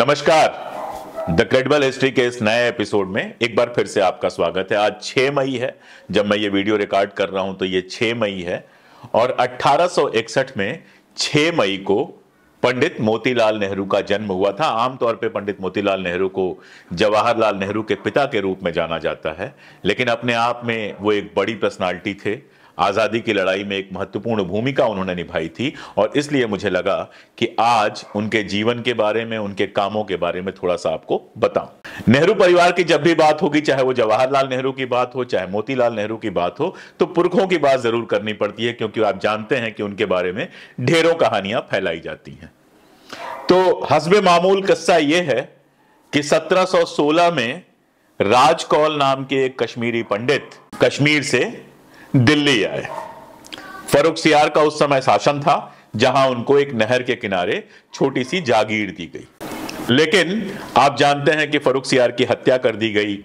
नमस्कार the credible history के इस नए एपिसोड में एक बार फिर से आपका स्वागत है आज 6 मई है जब मैं ये वीडियो रिकॉर्ड कर रहा हूं तो ये 6 मई है और 1861 में 6 मई को पंडित मोतीलाल नेहरू का जन्म हुआ था आमतौर पे पंडित मोतीलाल नेहरू को जवाहरलाल नेहरू के पिता के रूप में जाना जाता है लेकिन अपने आप में वो एक बड़ी पर्सनालिटी थे आज़ादी की लड़ाई में एक महत्वपूर्ण भूमिका उन्होंने निभाई थी और इसलिए मुझे लगा कि आज उनके जीवन के बारे में उनके कामों के बारे में थोड़ा सा आपको बताऊं नेहरू परिवार की जब भी बात होगी चाहे वो जवाहरलाल नेहरू की बात हो चाहे मोतीलाल नेहरू की बात हो तो पुरखों की बात जरूर करनी पड़ती है क्योंकि आप जानते हैं कि उनके बारे में ढेरों कहानियां फैलाई जाती हैं तो हसब मामूल कस्सा यह है कि 1716 में राजकौल नाम के एक कश्मीरी पंडित कश्मीर से दिल्ली आए फरुख सियार का उस समय शासन था जहां उनको एक नहर के किनारे छोटी सी जागीर दी गई लेकिन आप जानते हैं कि फरुख सियार की हत्या कर दी गई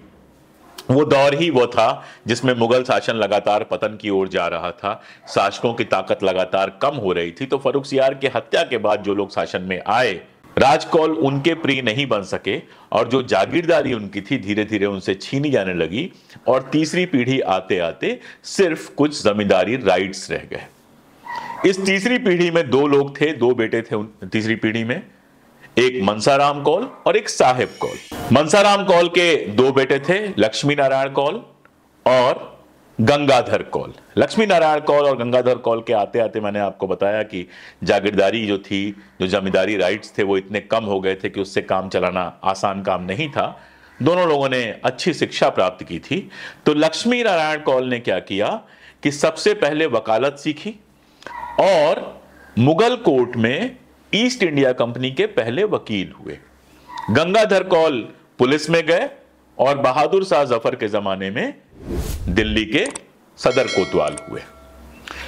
वो दौर ही वो था जिसमें मुगल शासन लगातार पतन की ओर जा रहा था शासकों की ताकत लगातार कम हो रही थी तो फरुख सियार की हत्या के बाद जो लोग शासन में आए राजकौल उनके प्रिय नहीं बन सके और जो जागीरदारी उनकी थी धीरे धीरे उनसे छीनी जाने लगी और तीसरी पीढ़ी आते आते सिर्फ कुछ जमींदारी राइट्स रह गए इस तीसरी पीढ़ी में दो लोग थे दो बेटे थे उन तीसरी पीढ़ी में एक मनसाराम कौल और एक साहेब कौल मनसाराम कौल के दो बेटे थे लक्ष्मी नारायण कौल और गंगाधर कौल लक्ष्मी नारायण कौल और गंगाधर कौल के आते आते मैंने आपको बताया कि जागीरदारी जो थी जो जमींदारी राइट्स थे वो इतने कम हो गए थे कि उससे काम चलाना आसान काम नहीं था दोनों लोगों ने अच्छी शिक्षा प्राप्त की थी तो लक्ष्मी नारायण कौल ने क्या किया कि सबसे पहले वकालत सीखी और मुगल कोर्ट में ईस्ट इंडिया कंपनी के पहले वकील हुए गंगाधर कौल पुलिस में गए और बहादुर शाह जफर के ज़माने में दिल्ली के सदर कोतवाल हुए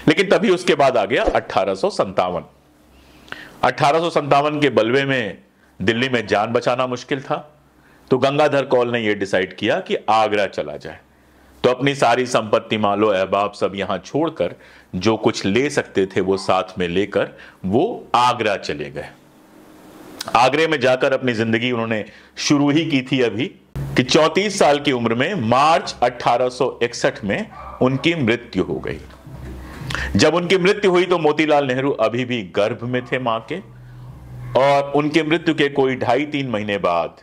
लेकिन तभी उसके बाद आ गया अठारह अठारह के बलवे में दिल्ली में जान बचाना मुश्किल था तो गंगाधर कौल ने यह डिसाइड किया कि आगरा चला जाए तो अपनी सारी संपत्ति मालो अहबाब सब यहां छोड़कर जो कुछ ले सकते थे वो साथ में लेकर वो आगरा चले गए आगरे में जाकर अपनी जिंदगी उन्होंने शुरू ही की थी अभी कि 34 साल की उम्र में मार्च 1861 में उनकी मृत्यु हो गई जब उनकी मृत्यु हुई तो मोतीलाल नेहरू अभी भी गर्भ में थे मां के और उनके मृत्यु के कोई ढाई तीन महीने बाद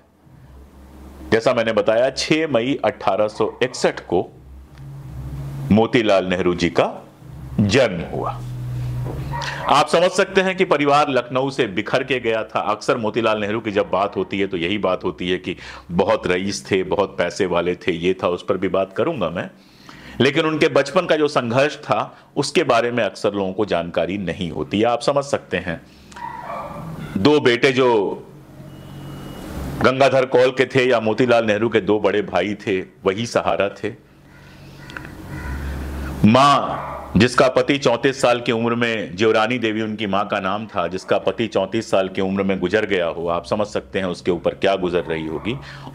जैसा मैंने बताया 6 मई 1861 को मोतीलाल नेहरू जी का जन्म हुआ आप समझ सकते हैं कि परिवार लखनऊ से बिखर के गया था अक्सर मोतीलाल नेहरू की जब बात होती है तो यही बात होती है कि बहुत रईस थे बहुत पैसे वाले थे ये था उस पर भी बात करूंगा मैं लेकिन उनके बचपन का जो संघर्ष था उसके बारे में अक्सर लोगों को जानकारी नहीं होती आप समझ सकते हैं दो बेटे जो गंगाधर कौल के थे या मोतीलाल नेहरू के दो बड़े भाई थे वही सहारा थे मां जिसका पति 34 साल की उम्र में जीवरानी देवी उनकी मां का नाम था जिसका पति 34 साल की उम्र में गुजर गया हो आप समझ सकते हैं उसके ऊपर क्या गुजर रही होगी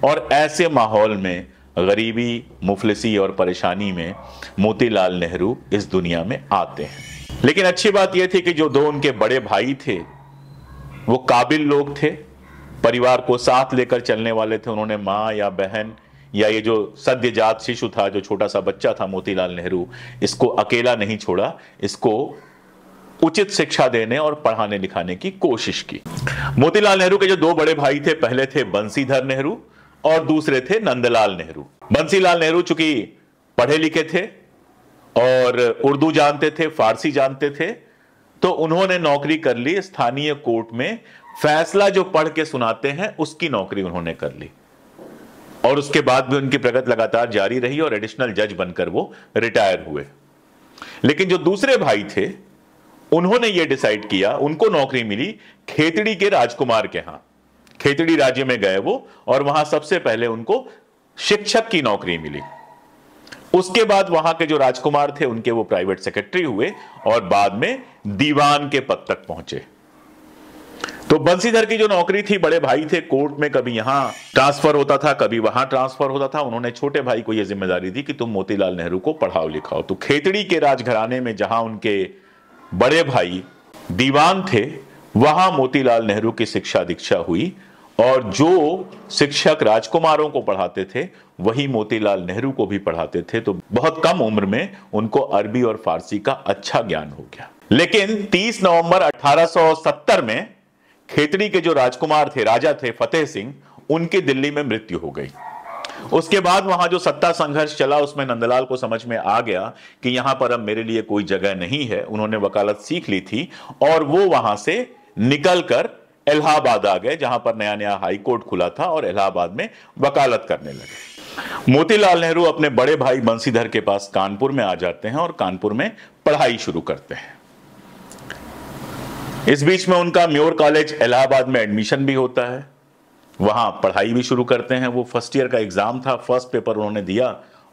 और ऐसे माहौल में गरीबी मुफलसी और परेशानी में मोतीलाल नेहरू इस दुनिया में आते हैं लेकिन अच्छी बात यह थी कि जो दो उनके बड़े भाई थे वो काबिल लोग थे परिवार को साथ लेकर चलने वाले थे उन्होंने माँ या बहन या ये जो सद्यजात शिशु था जो छोटा सा बच्चा था मोतीलाल नेहरू इसको अकेला नहीं छोड़ा इसको उचित शिक्षा देने और पढ़ाने लिखाने की कोशिश की मोतीलाल नेहरू के जो दो बड़े भाई थे पहले थे बंसीधर नेहरू और दूसरे थे नंदलाल नेहरू बंसीलाल नेहरू चूंकि पढ़े लिखे थे और उर्दू जानते थे फारसी जानते थे तो उन्होंने नौकरी कर ली स्थानीय कोर्ट में फैसला जो पढ़ के सुनाते हैं उसकी नौकरी उन्होंने कर ली और उसके बाद भी उनकी प्रगति लगातार जारी रही और एडिशनल जज बनकर वो रिटायर हुए लेकिन जो दूसरे भाई थे उन्होंने ये डिसाइड किया उनको नौकरी मिली खेतड़ी के राजकुमार के यहां खेतड़ी राज्य में गए वो और वहां सबसे पहले उनको शिक्षक की नौकरी मिली उसके बाद वहां के जो राजकुमार थे उनके वो प्राइवेट सेक्रेटरी हुए और बाद में दीवान के पद तक पहुंचे तो बंसीधर की जो नौकरी थी बड़े भाई थे कोर्ट में कभी यहां ट्रांसफर होता था कभी वहां ट्रांसफर होता था उन्होंने छोटे भाई को यह जिम्मेदारी दी कि तुम मोतीलाल नेहरू को पढ़ाओ लिखाओ तो खेतड़ी के राजघराने में जहां उनके बड़े भाई दीवान थे वहां मोतीलाल नेहरू की शिक्षा दीक्षा हुई और जो शिक्षक राजकुमारों को पढ़ाते थे वही मोतीलाल नेहरू को भी पढ़ाते थे तो बहुत कम उम्र में उनको अरबी और फारसी का अच्छा ज्ञान हो गया लेकिन 30 नवंबर 1870 में खेतड़ी के जो राजकुमार थे राजा थे फतेह सिंह उनकी दिल्ली में मृत्यु हो गई उसके बाद वहां जो सत्ता संघर्ष चला उसमें नंदलाल को समझ में आ गया कि यहां पर अब मेरे लिए कोई जगह नहीं है उन्होंने वकालत सीख ली थी और वो वहां से निकलकर इलाहाबाद आ गए जहां पर नया नया हाई कोर्ट खुला था और इलाहाबाद में वकालत करने लगे मोतीलाल नेहरू अपने बड़े भाई बंसीधर के पास कानपुर में आ जाते हैं और कानपुर में पढ़ाई शुरू करते हैं इस बीच में उनका म्योर कॉलेज इलाहाबाद में एडमिशन भी होता है वहाँ पढ़ाई भी शुरू करते हैं वो फर्स्ट ईयर का एग्ज़ाम था फर्स्ट पेपर उन्होंने दिया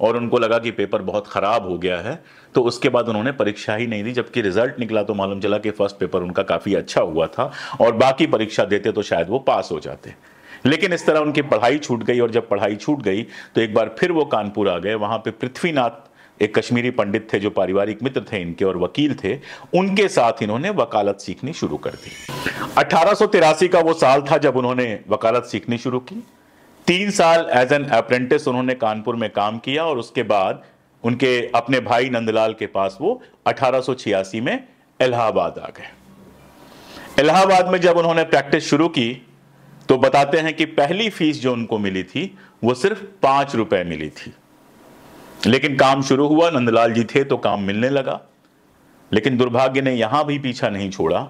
और उनको लगा कि पेपर बहुत ख़राब हो गया है तो उसके बाद उन्होंने परीक्षा ही नहीं दी जबकि रिजल्ट निकला तो मालूम चला कि फर्स्ट पेपर उनका काफ़ी अच्छा हुआ था और बाकी परीक्षा देते तो शायद वो पास हो जाते लेकिन इस तरह उनकी पढ़ाई छूट गई और जब पढ़ाई छूट गई तो एक बार फिर वो कानपुर आ गए वहाँ पर पृथ्वीनाथ एक कश्मीरी पंडित थे जो पारिवारिक मित्र थे इनके और वकील थे उनके साथ इन्होंने वकालत सीखनी शुरू कर दी अठारह का वो साल था जब उन्होंने वकालत सीखनी शुरू की तीन साल एज एन अप्रेंटिस उन्होंने कानपुर में काम किया और उसके बाद उनके अपने भाई नंदलाल के पास वो अठारह में इलाहाबाद आ गए इलाहाबाद में जब उन्होंने प्रैक्टिस शुरू की तो बताते हैं कि पहली फीस जो उनको मिली थी वो सिर्फ पांच रुपए मिली थी लेकिन काम शुरू हुआ नंदलाल जी थे तो काम मिलने लगा लेकिन दुर्भाग्य ने यहां भी पीछा नहीं छोड़ा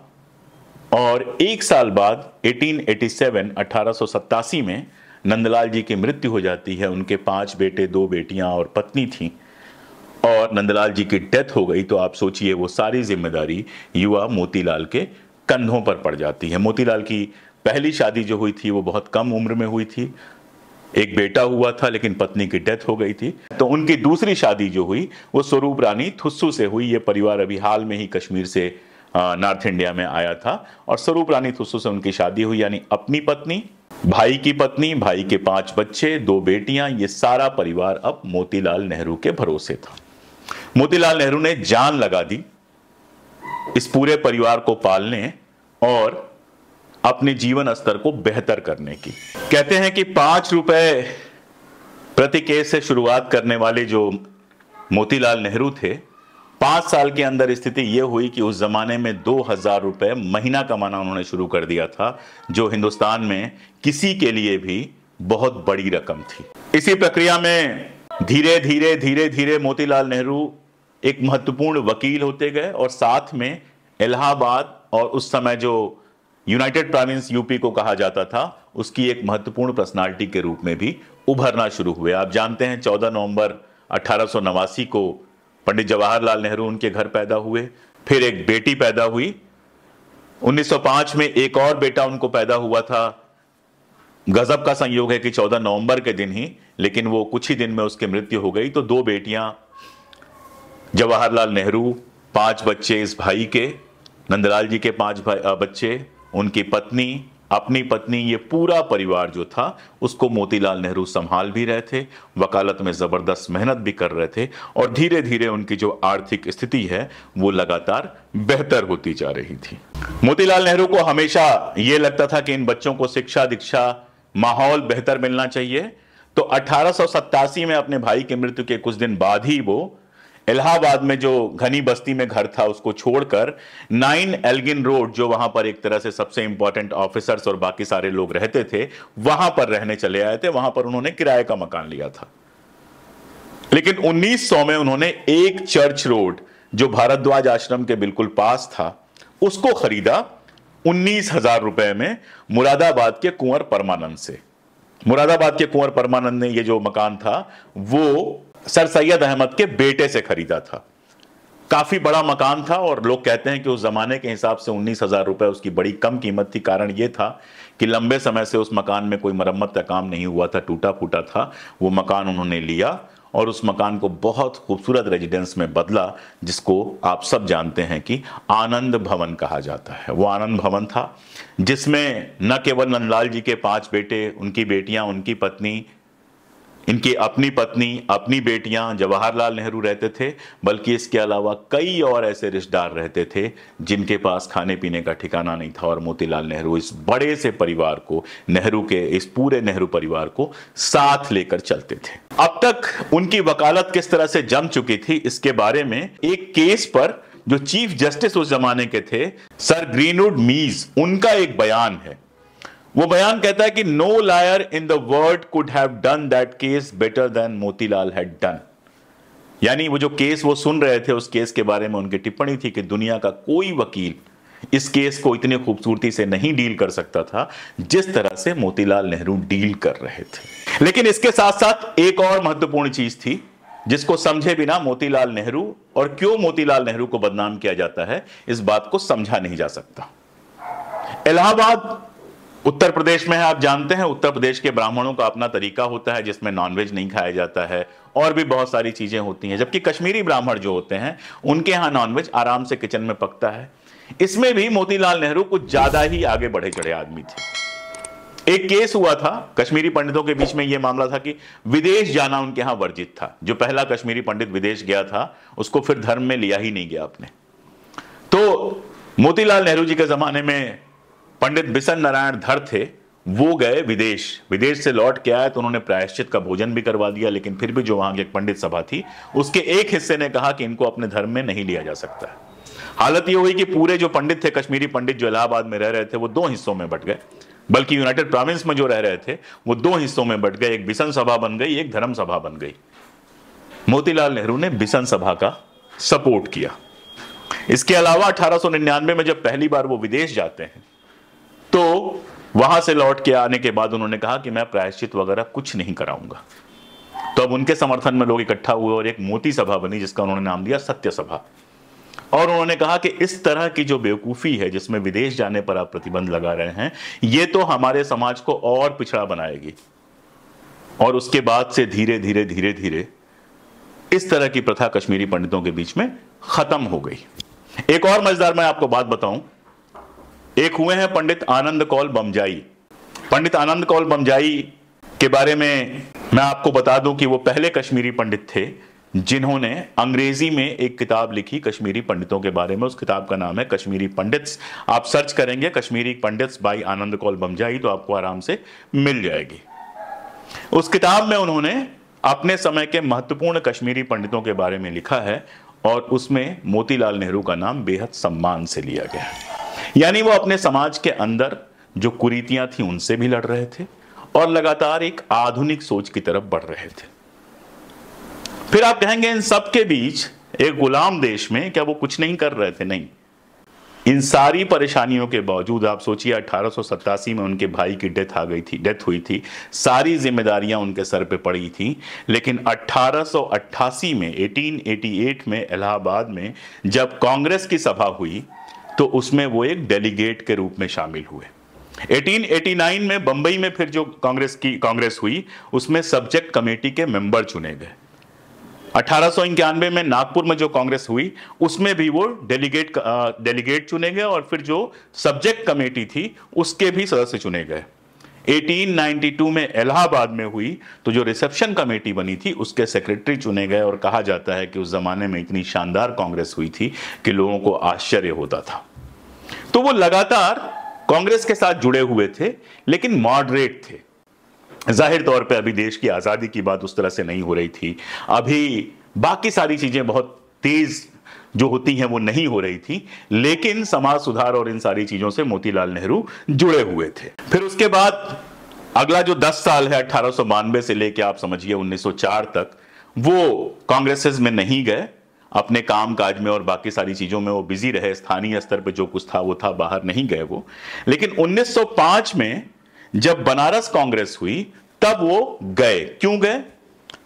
और एक साल बाद 1887 1887 में नंदलाल जी की मृत्यु हो जाती है उनके पांच बेटे दो बेटियां और पत्नी थी और नंदलाल जी की डेथ हो गई तो आप सोचिए वो सारी जिम्मेदारी युवा मोतीलाल के कंधों पर पड़ जाती है मोतीलाल की पहली शादी जो हुई थी वो बहुत कम उम्र में हुई थी एक बेटा हुआ था लेकिन पत्नी की डेथ हो गई थी तो उनकी दूसरी शादी जो हुई वो स्वरूप रानी थुस्सू से हुई ये परिवार अभी हाल में ही कश्मीर से नॉर्थ इंडिया में आया था और स्वरूप रानी थुस्सू से उनकी शादी हुई यानी अपनी पत्नी भाई की पत्नी भाई के पांच बच्चे दो बेटियां ये सारा परिवार अब मोतीलाल नेहरू के भरोसे था मोतीलाल नेहरू ने जान लगा दी इस पूरे परिवार को पालने और अपने जीवन स्तर को बेहतर करने की कहते हैं कि पांच रुपए प्रति केस से शुरुआत करने वाले जो मोतीलाल नेहरू थे पांच साल के अंदर स्थिति यह हुई कि उस ज़माने में दो हज़ार रुपए महीना कमाना उन्होंने शुरू कर दिया था जो हिंदुस्तान में किसी के लिए भी बहुत बड़ी रकम थी इसी प्रक्रिया में धीरे धीरे धीरे धीरे मोतीलाल नेहरू एक महत्वपूर्ण वकील होते गए और साथ में इलाहाबाद और उस समय जो यूनाइटेड प्राविंस यूपी को कहा जाता था उसकी एक महत्वपूर्ण पर्सनालिटी के रूप में भी उभरना शुरू हुए आप जानते हैं 14 नवंबर अठारह को पंडित जवाहरलाल नेहरू उनके घर पैदा हुए फिर एक बेटी पैदा हुई 1905 में एक और बेटा उनको पैदा हुआ था गजब का संयोग है कि 14 नवंबर के दिन ही लेकिन वो कुछ ही दिन में उसकी मृत्यु हो गई तो दो बेटियां जवाहरलाल नेहरू पांच बच्चे इस भाई के नंदलाल जी के पांच बच्चे उनकी पत्नी अपनी पत्नी ये पूरा परिवार जो था उसको मोतीलाल नेहरू संभाल भी रहे थे वकालत में ज़बरदस्त मेहनत भी कर रहे थे और धीरे धीरे उनकी जो आर्थिक स्थिति है वो लगातार बेहतर होती जा रही थी मोतीलाल नेहरू को हमेशा ये लगता था कि इन बच्चों को शिक्षा दीक्षा माहौल बेहतर मिलना चाहिए तो अठारह में अपने भाई की मृत्यु के कुछ दिन बाद ही वो इलाहाबाद में जो घनी बस्ती में घर था उसको छोड़कर नाइन एल्गिन रोड जो वहां पर एक तरह से सबसे इंपॉर्टेंट ऑफिसर्स और बाकी सारे लोग रहते थे वहां पर रहने चले आए थे वहां पर उन्होंने किराए का मकान लिया था लेकिन 1900 में उन्होंने एक चर्च रोड जो भारद्वाज आश्रम के बिल्कुल पास था उसको खरीदा उन्नीस हजार रुपए में मुरादाबाद के कुंवर परमानंद से मुरादाबाद के कुंवर परमानंद ने ये जो मकान था वो सर सैयद अहमद के बेटे से खरीदा था काफ़ी बड़ा मकान था और लोग कहते हैं कि उस ज़माने के हिसाब से उन्नीस हज़ार रुपए उसकी बड़ी कम कीमत थी कारण यह था कि लंबे समय से उस मकान में कोई मरम्मत का काम नहीं हुआ था टूटा फूटा था वो मकान उन्होंने लिया और उस मकान को बहुत खूबसूरत रेजिडेंस में बदला जिसको आप सब जानते हैं कि आनंद भवन कहा जाता है वो आनंद भवन था जिसमें न केवल नंदलाल जी के पांच बेटे उनकी बेटियां उनकी पत्नी इनकी अपनी पत्नी अपनी बेटियां जवाहरलाल नेहरू रहते थे बल्कि इसके अलावा कई और ऐसे रिश्तेदार रहते थे जिनके पास खाने पीने का ठिकाना नहीं था और मोतीलाल नेहरू इस बड़े से परिवार को नेहरू के इस पूरे नेहरू परिवार को साथ लेकर चलते थे अब तक उनकी वकालत किस तरह से जम चुकी थी इसके बारे में एक केस पर जो चीफ जस्टिस उस जमाने के थे सर ग्रीनवुड मीज उनका एक बयान है वो बयान कहता है कि no lawyer in the world could have done that case better than Motilal had done यानी वो जो केस वो सुन रहे थे उस केस के बारे में उनकी टिप्पणी थी कि दुनिया का कोई वकील इस केस को इतनी खूबसूरती से नहीं डील कर सकता था जिस तरह से मोतीलाल नेहरू डील कर रहे थे लेकिन इसके साथ साथ एक और महत्वपूर्ण चीज थी जिसको समझे बिना मोतीलाल नेहरू और क्यों मोतीलाल नेहरू को बदनाम किया जाता है इस बात को समझा नहीं जा सकता इलाहाबाद उत्तर प्रदेश में है आप जानते हैं उत्तर प्रदेश के ब्राह्मणों का अपना तरीका होता है जिसमें नॉनवेज नहीं खाया जाता है और भी बहुत सारी चीज़ें होती हैं जबकि कश्मीरी ब्राह्मण जो होते हैं उनके यहाँ नॉनवेज आराम से किचन में पकता है इसमें भी मोतीलाल नेहरू कुछ ज़्यादा ही आगे बढ़े चढ़े आदमी थे एक केस हुआ था कश्मीरी पंडितों के बीच में यह मामला था कि विदेश जाना उनके यहाँ वर्जित था जो पहला कश्मीरी पंडित विदेश गया था उसको फिर धर्म में लिया ही नहीं गया आपने तो मोतीलाल नेहरू जी के ज़माने में पंडित बिसन नारायण धर थे वो गए विदेश विदेश से लौट के आए तो उन्होंने प्रायश्चित का भोजन भी करवा दिया लेकिन फिर भी जो वहां की एक पंडित सभा थी उसके एक हिस्से ने कहा कि इनको अपने धर्म में नहीं लिया जा सकता है हालत ये हुई कि पूरे जो पंडित थे कश्मीरी पंडित जो इलाहाबाद में रह रहे थे वो दो हिस्सों में बट गए बल्कि यूनाइटेड प्रोविंस में जो रह रहे थे वो दो हिस्सों में बट गए एक बिसन सभा बन गई एक धर्म सभा बन गई मोतीलाल नेहरू ने बिसन सभा का सपोर्ट किया इसके अलावा अठारह में जब पहली बार वो विदेश जाते हैं तो वहां से लौट के आने के बाद उन्होंने कहा कि मैं प्रायश्चित वगैरह कुछ नहीं कराऊंगा तो अब उनके समर्थन में लोग इकट्ठा हुए और एक मोती सभा बनी जिसका उन्होंने नाम दिया सत्य सभा और उन्होंने कहा कि इस तरह की जो बेवकूफ़ी है जिसमें विदेश जाने पर आप प्रतिबंध लगा रहे हैं ये तो हमारे समाज को और पिछड़ा बनाएगी और उसके बाद से धीरे धीरे धीरे धीरे इस तरह की प्रथा कश्मीरी पंडितों के बीच में खत्म हो गई एक और मजेदार मैं आपको बात बताऊं एक हुए हैं पंडित आनंद कौल बमजाई पंडित आनंद कौल बमजाई के बारे में मैं आपको बता दूं कि वो पहले कश्मीरी पंडित थे जिन्होंने अंग्रेजी में एक किताब लिखी कश्मीरी पंडितों के बारे में उस किताब का नाम है कश्मीरी पंडित्स आप सर्च करेंगे कश्मीरी पंडित्स बाई आनंद कौल बमजाई तो आपको आराम से मिल जाएगी उस किताब में उन्होंने अपने समय के महत्वपूर्ण कश्मीरी पंडितों के बारे में लिखा है और उसमें मोतीलाल नेहरू का नाम बेहद सम्मान से लिया गया है यानी वो अपने समाज के अंदर जो कुरीतियां थी उनसे भी लड़ रहे थे और लगातार एक आधुनिक सोच की तरफ बढ़ रहे थे फिर आप कहेंगे इन सब के बीच एक गुलाम देश में क्या वो कुछ नहीं कर रहे थे नहीं इन सारी परेशानियों के बावजूद आप सोचिए अठारह में उनके भाई की डेथ आ गई थी डेथ हुई थी सारी जिम्मेदारियां उनके सर पे पड़ी थी लेकिन 1888 में 1888 में इलाहाबाद में जब कांग्रेस की सभा हुई तो उसमें वो एक डेलीगेट के रूप में शामिल हुए 1889 में बंबई में फिर जो कांग्रेस की कांग्रेस हुई उसमें सब्जेक्ट कमेटी के मेंबर चुने गए अठारह में नागपुर में जो कांग्रेस हुई उसमें भी वो डेलीगेट डेलीगेट चुने गए और फिर जो सब्जेक्ट कमेटी थी उसके भी सदस्य चुने गए 1892 में इलाहाबाद में हुई तो जो रिसेप्शन कमेटी बनी थी उसके सेक्रेटरी चुने गए और कहा जाता है कि उस ज़माने में इतनी शानदार कांग्रेस हुई थी कि लोगों को आश्चर्य होता था तो वो लगातार कांग्रेस के साथ जुड़े हुए थे लेकिन मॉडरेट थे जाहिर तौर पे अभी देश की आज़ादी की बात उस तरह से नहीं हो रही थी अभी बाकी सारी चीज़ें बहुत तेज़ जो होती हैं वो नहीं हो रही थी लेकिन समाज सुधार और इन सारी चीज़ों से मोतीलाल नेहरू जुड़े हुए थे फिर उसके बाद अगला जो 10 साल है अठारह से लेके आप समझिए 1904 तक वो कांग्रेसेस में नहीं गए अपने काम काज में और बाकी सारी चीज़ों में वो बिजी रहे स्थानीय स्तर पर जो कुछ था वो था बाहर नहीं गए वो लेकिन 1905 में जब बनारस कांग्रेस हुई तब वो गए क्यों गए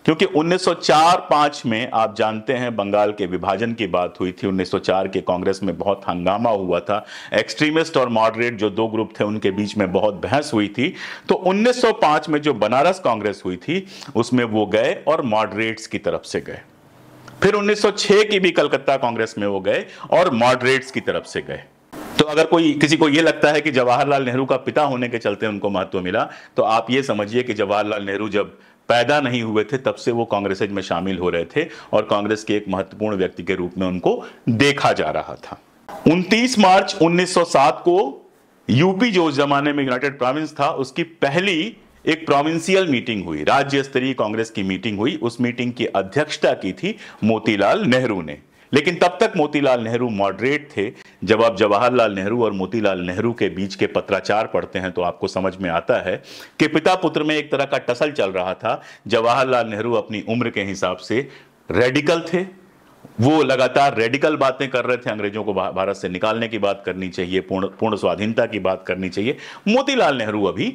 क्योंकि 1904-5 में आप जानते हैं बंगाल के विभाजन की बात हुई थी 1904 के कांग्रेस में बहुत हंगामा हुआ था एक्सट्रीमिस्ट और मॉडरेट जो दो ग्रुप थे उनके बीच में बहुत बहस हुई थी तो 1905 में जो बनारस कांग्रेस हुई थी उसमें वो गए और मॉडरेट्स की तरफ से गए फिर 1906 की भी कलकत्ता कांग्रेस में वो गए और मॉडरेट्स की तरफ से गए तो अगर कोई किसी को यह लगता है कि जवाहरलाल नेहरू का पिता होने के चलते उनको महत्व मिला तो आप ये समझिए कि जवाहरलाल नेहरू जब पैदा नहीं हुए थे तब से वो कांग्रेस में शामिल हो रहे थे और कांग्रेस के एक महत्वपूर्ण व्यक्ति के रूप में उनको देखा जा रहा था 29 मार्च 1907 को यूपी जो उस जमाने में यूनाइटेड प्रोविंस था उसकी पहली एक प्रोविंशियल मीटिंग हुई राज्य स्तरीय कांग्रेस की मीटिंग हुई उस मीटिंग की अध्यक्षता की थी मोतीलाल नेहरू ने लेकिन तब तक मोतीलाल नेहरू मॉडरेट थे जब आप जवाहरलाल नेहरू और मोतीलाल नेहरू के बीच के पत्राचार पढ़ते हैं तो आपको समझ में आता है कि पिता पुत्र में एक तरह का टसल चल रहा था जवाहरलाल नेहरू अपनी उम्र के हिसाब से रेडिकल थे वो लगातार रेडिकल बातें कर रहे थे अंग्रेजों को भारत से निकालने की बात करनी चाहिए पूर्ण पूर्ण स्वाधीनता की बात करनी चाहिए मोतीलाल नेहरू अभी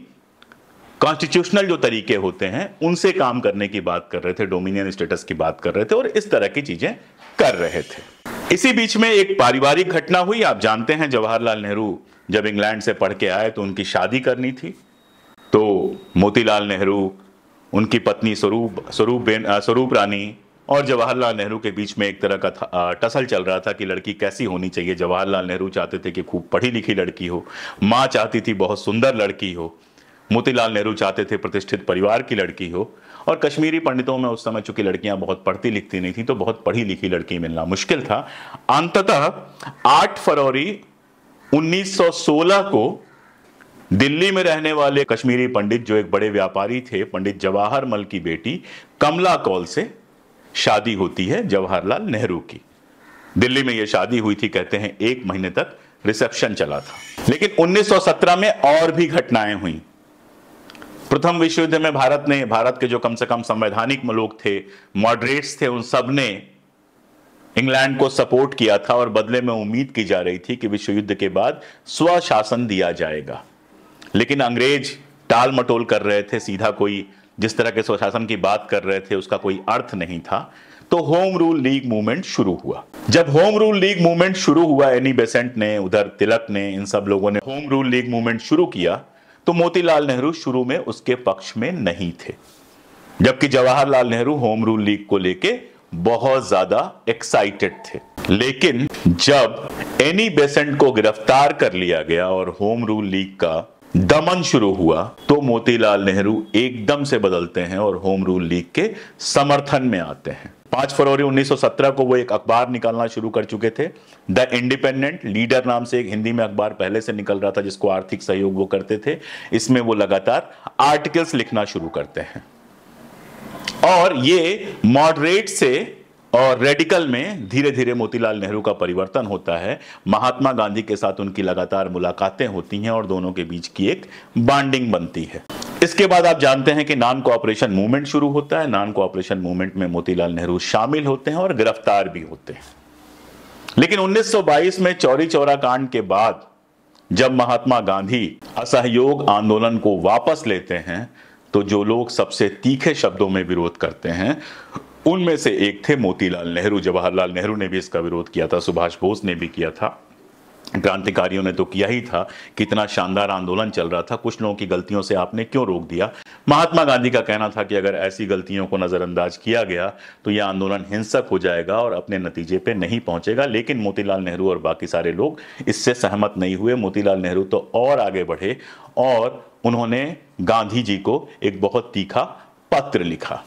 कॉन्स्टिट्यूशनल जो तरीके होते हैं उनसे काम करने की बात कर रहे थे डोमिनियन स्टेटस की बात कर रहे थे और इस तरह की चीजें कर रहे थे इसी बीच में एक पारिवारिक घटना हुई आप जानते हैं जवाहरलाल नेहरू जब इंग्लैंड से पढ़ के आए तो उनकी शादी करनी थी तो मोतीलाल नेहरू उनकी पत्नी स्वरूप स्वरूप स्वरूप रानी और जवाहरलाल नेहरू के बीच में एक तरह का टसल चल रहा था कि लड़की कैसी होनी चाहिए जवाहरलाल नेहरू चाहते थे कि खूब पढ़ी लिखी लड़की हो माँ चाहती थी बहुत सुंदर लड़की हो मोतीलाल नेहरू चाहते थे प्रतिष्ठित परिवार की लड़की हो और कश्मीरी पंडितों में उस समय चूंकि लड़कियां बहुत पढ़ती लिखती नहीं थी तो बहुत पढ़ी लिखी लड़की मिलना मुश्किल था अंततः 8 फरवरी 1916 को दिल्ली में रहने वाले कश्मीरी पंडित जो एक बड़े व्यापारी थे पंडित जवाहर मल की बेटी कमला कौल से शादी होती है जवाहरलाल नेहरू की दिल्ली में यह शादी हुई थी कहते हैं एक महीने तक रिसेप्शन चला था लेकिन 1917 में और भी घटनाएं हुई प्रथम विश्व युद्ध में भारत ने भारत के जो कम से कम संवैधानिक लोग थे मॉडरेट्स थे उन सब ने इंग्लैंड को सपोर्ट किया था और बदले में उम्मीद की जा रही थी कि विश्व युद्ध के बाद स्वशासन दिया जाएगा लेकिन अंग्रेज टाल मटोल कर रहे थे सीधा कोई जिस तरह के स्वशासन की बात कर रहे थे उसका कोई अर्थ नहीं था तो होम रूल लीग मूवमेंट शुरू हुआ जब होम रूल लीग मूवमेंट शुरू हुआ एनी बेसेंट ने उधर तिलक ने इन सब लोगों ने होम रूल लीग मूवमेंट शुरू किया तो मोतीलाल नेहरू शुरू में उसके पक्ष में नहीं थे जबकि Jawaharlal Nehru home rule league को लेके बहुत ज्यादा एक्साइटेड थे लेकिन जब एनी बेसेंट को गिरफ्तार कर लिया गया और होम रूल लीग का दमन शुरू हुआ तो मोतीलाल नेहरू एकदम से बदलते हैं और होम रूल लीग के समर्थन में आते हैं पांच फरवरी 1917 को वो एक अखबार निकालना शुरू कर चुके थे द इंडिपेंडेंट लीडर नाम से एक हिंदी में अखबार पहले से निकल रहा था जिसको आर्थिक सहयोग वो करते थे इसमें वो लगातार आर्टिकल्स लिखना शुरू करते हैं और ये मॉडरेट से और रेडिकल में धीरे धीरे मोतीलाल नेहरू का परिवर्तन होता है महात्मा गांधी के साथ उनकी लगातार मुलाकातें होती हैं और दोनों के बीच की एक बॉन्डिंग बनती है इसके बाद आप जानते हैं कि नॉन कोऑपरेशन मूवमेंट शुरू होता है नॉन कोऑपरेशन मूवमेंट में मोतीलाल नेहरू शामिल होते हैं और गिरफ्तार भी होते हैं लेकिन 1922 में चौरी चौरा कांड के बाद जब महात्मा गांधी असहयोग आंदोलन को वापस लेते हैं तो जो लोग सबसे तीखे शब्दों में विरोध करते हैं उनमें से एक थे मोतीलाल नेहरू जवाहरलाल नेहरू ने भी इसका विरोध किया था सुभाष बोस ने भी किया था क्रांतिकारियों ने तो किया ही था कितना शानदार आंदोलन चल रहा था कुछ लोगों की गलतियों से आपने क्यों रोक दिया महात्मा गांधी का कहना था कि अगर ऐसी गलतियों को नज़रअंदाज किया गया तो यह आंदोलन हिंसक हो जाएगा और अपने नतीजे पे नहीं पहुंचेगा लेकिन मोतीलाल नेहरू और बाकी सारे लोग इससे सहमत नहीं हुए मोतीलाल नेहरू तो और आगे बढ़े और उन्होंने गांधी जी को एक बहुत तीखा पत्र लिखा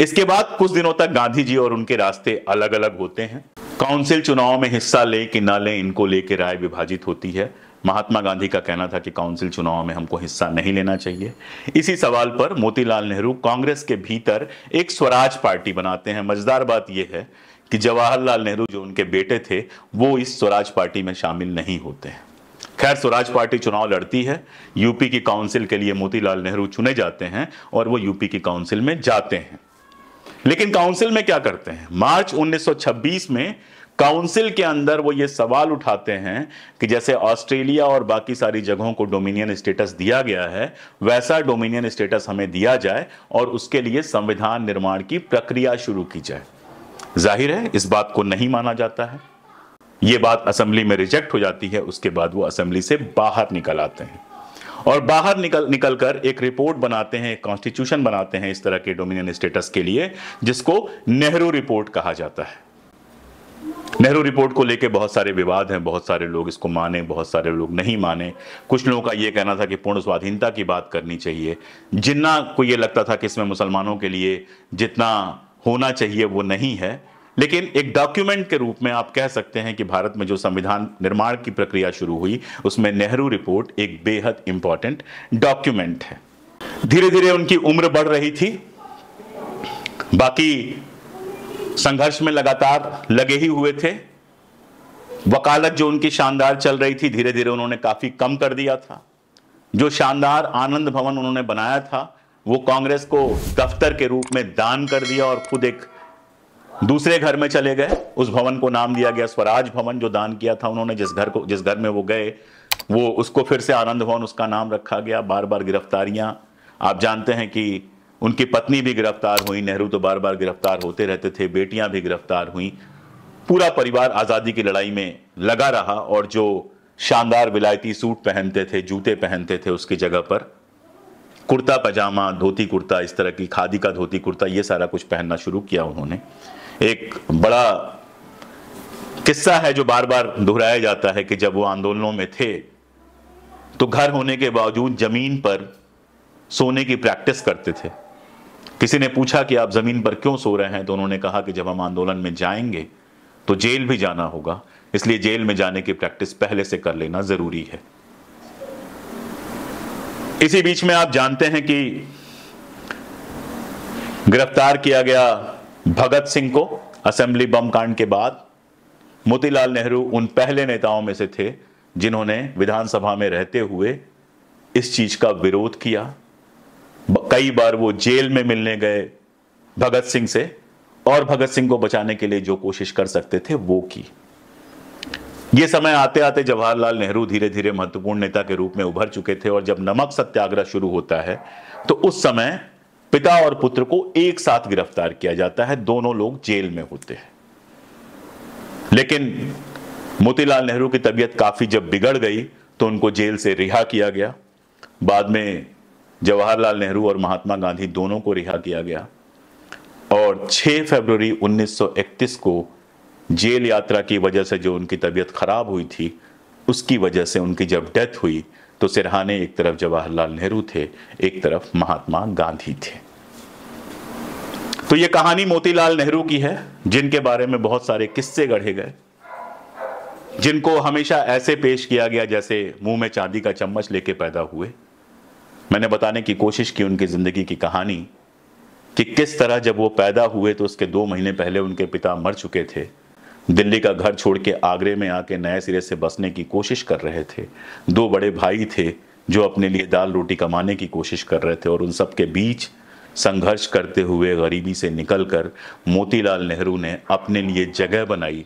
इसके बाद कुछ दिनों तक गांधी जी और उनके रास्ते अलग अलग होते हैं काउंसिल चुनाव में हिस्सा ले कि ना लें इनको लेके राय विभाजित होती है महात्मा गांधी का कहना था कि काउंसिल चुनाव में हमको हिस्सा नहीं लेना चाहिए इसी सवाल पर मोतीलाल नेहरू कांग्रेस के भीतर एक स्वराज पार्टी बनाते हैं मजेदार बात यह है कि जवाहरलाल नेहरू जो उनके बेटे थे वो इस स्वराज पार्टी में शामिल नहीं होते हैं खैर स्वराज पार्टी चुनाव लड़ती है यूपी की काउंसिल के लिए मोतीलाल नेहरू चुने जाते हैं और वो यूपी की काउंसिल में जाते हैं लेकिन काउंसिल में क्या करते हैं मार्च 1926 में काउंसिल के अंदर वो ये सवाल उठाते हैं कि जैसे ऑस्ट्रेलिया और बाकी सारी जगहों को डोमिनियन स्टेटस दिया गया है वैसा डोमिनियन स्टेटस हमें दिया जाए और उसके लिए संविधान निर्माण की प्रक्रिया शुरू की जाए जाहिर है इस बात को नहीं माना जाता है ये बात असेंबली में रिजेक्ट हो जाती है उसके बाद वो असेंबली से बाहर निकल आते हैं और बाहर निकल निकल कर एक रिपोर्ट बनाते हैं कॉन्स्टिट्यूशन बनाते हैं इस तरह के डोमिनियन स्टेटस के लिए जिसको नेहरू रिपोर्ट कहा जाता है नेहरू रिपोर्ट को लेके बहुत सारे विवाद हैं बहुत सारे लोग इसको माने बहुत सारे लोग नहीं माने कुछ लोगों का ये कहना था कि पूर्ण स्वाधीनता की बात करनी चाहिए जिन्ना को ये लगता था कि इसमें मुसलमानों के लिए जितना होना चाहिए वो नहीं है लेकिन एक डॉक्यूमेंट के रूप में आप कह सकते हैं कि भारत में जो संविधान निर्माण की प्रक्रिया शुरू हुई उसमें नेहरू रिपोर्ट एक बेहद इंपॉर्टेंट डॉक्यूमेंट है धीरे धीरे उनकी उम्र बढ़ रही थी बाकी संघर्ष में लगातार लगे ही हुए थे वकालत जो उनकी शानदार चल रही थी धीरे धीरे उन्होंने काफ़ी कम कर दिया था जो शानदार आनंद भवन उन्होंने बनाया था वो कांग्रेस को दफ्तर के रूप में दान कर दिया और खुद एक दूसरे घर में चले गए उस भवन को नाम दिया गया स्वराज भवन जो दान किया था उन्होंने जिस घर को जिस घर में वो गए वो उसको फिर से आनंद भवन उसका नाम रखा गया बार बार गिरफ्तारियां आप जानते हैं कि उनकी पत्नी भी गिरफ्तार हुई नेहरू तो बार बार गिरफ्तार होते रहते थे बेटियां भी गिरफ्तार हुई पूरा परिवार आज़ादी की लड़ाई में लगा रहा और जो शानदार विलायती सूट पहनते थे जूते पहनते थे उसकी जगह पर कुर्ता पजामा धोती कुर्ता इस तरह की खादी का धोती कुर्ता ये सारा कुछ पहनना शुरू किया उन्होंने एक बड़ा किस्सा है जो बार बार दोहराया जाता है कि जब वो आंदोलनों में थे तो घर होने के बावजूद जमीन पर सोने की प्रैक्टिस करते थे किसी ने पूछा कि आप ज़मीन पर क्यों सो रहे हैं तो उन्होंने कहा कि जब हम आंदोलन में जाएंगे तो जेल भी जाना होगा इसलिए जेल में जाने की प्रैक्टिस पहले से कर लेना ज़रूरी है इसी बीच में आप जानते हैं कि गिरफ्तार किया गया भगत सिंह को असेंबली बम कांड के बाद मोतीलाल नेहरू उन पहले नेताओं में से थे जिन्होंने विधानसभा में रहते हुए इस चीज का विरोध किया कई बार वो जेल में मिलने गए भगत सिंह से और भगत सिंह को बचाने के लिए जो कोशिश कर सकते थे वो की ये समय आते आते जवाहरलाल नेहरू धीरे धीरे महत्वपूर्ण नेता के रूप में उभर चुके थे और जब नमक सत्याग्रह शुरू होता है तो उस समय पिता और पुत्र को एक साथ गिरफ्तार किया जाता है दोनों लोग जेल में होते हैं लेकिन मोतीलाल नेहरू की तबीयत काफी जब बिगड़ गई तो उनको जेल से रिहा किया गया बाद में जवाहरलाल नेहरू और महात्मा गांधी दोनों को रिहा किया गया और 6 फरवरी 1931 को जेल यात्रा की वजह से जो उनकी तबीयत खराब हुई थी उसकी वजह से उनकी जब डेथ हुई तो सिरहाने एक तरफ जवाहरलाल नेहरू थे एक तरफ महात्मा गांधी थे तो ये कहानी मोतीलाल नेहरू की है जिनके बारे में बहुत सारे किस्से गढ़े गए जिनको हमेशा ऐसे पेश किया गया जैसे मुंह में चांदी का चम्मच लेके पैदा हुए मैंने बताने की कोशिश की उनकी ज़िंदगी की कहानी कि किस तरह जब वो पैदा हुए तो उसके दो महीने पहले उनके पिता मर चुके थे दिल्ली का घर छोड़ के आगरे में आके नए सिरे से बसने की कोशिश कर रहे थे दो बड़े भाई थे जो अपने लिए दाल रोटी कमाने की कोशिश कर रहे थे और उन सब के बीच संघर्ष करते हुए गरीबी से निकलकर मोतीलाल नेहरू ने अपने लिए जगह बनाई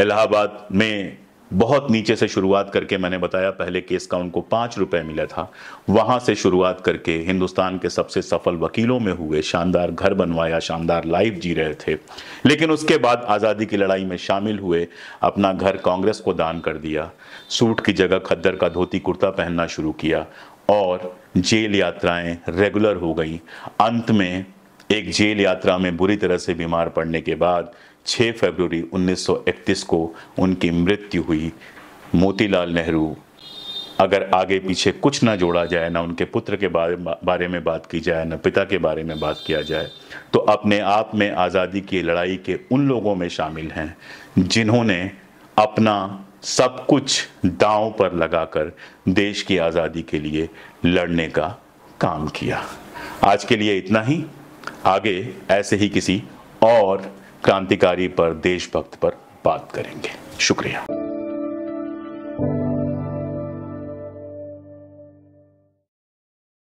इलाहाबाद में बहुत नीचे से शुरुआत करके मैंने बताया पहले केस का उनको पाँच रुपये मिला था वहाँ से शुरुआत करके हिंदुस्तान के सबसे सफल वकीलों में हुए शानदार घर बनवाया शानदार लाइफ जी रहे थे लेकिन उसके बाद आज़ादी की लड़ाई में शामिल हुए अपना घर कांग्रेस को दान कर दिया सूट की जगह खद्दर का धोती कुर्ता पहनना शुरू किया और जेल यात्राएं रेगुलर हो गई अंत में एक जेल यात्रा में बुरी तरह से बीमार पड़ने के बाद 6 फरवरी 1931 को उनकी मृत्यु हुई मोतीलाल नेहरू अगर आगे पीछे कुछ ना जोड़ा जाए ना उनके पुत्र के बारे बारे में बात की जाए ना पिता के बारे में बात किया जाए तो अपने आप में आज़ादी की लड़ाई के उन लोगों में शामिल हैं जिन्होंने अपना सब कुछ दांव पर लगाकर देश की आज़ादी के लिए लड़ने का काम किया आज के लिए इतना ही आगे ऐसे ही किसी और क्रांतिकारी पर देशभक्त पर बात करेंगे शुक्रिया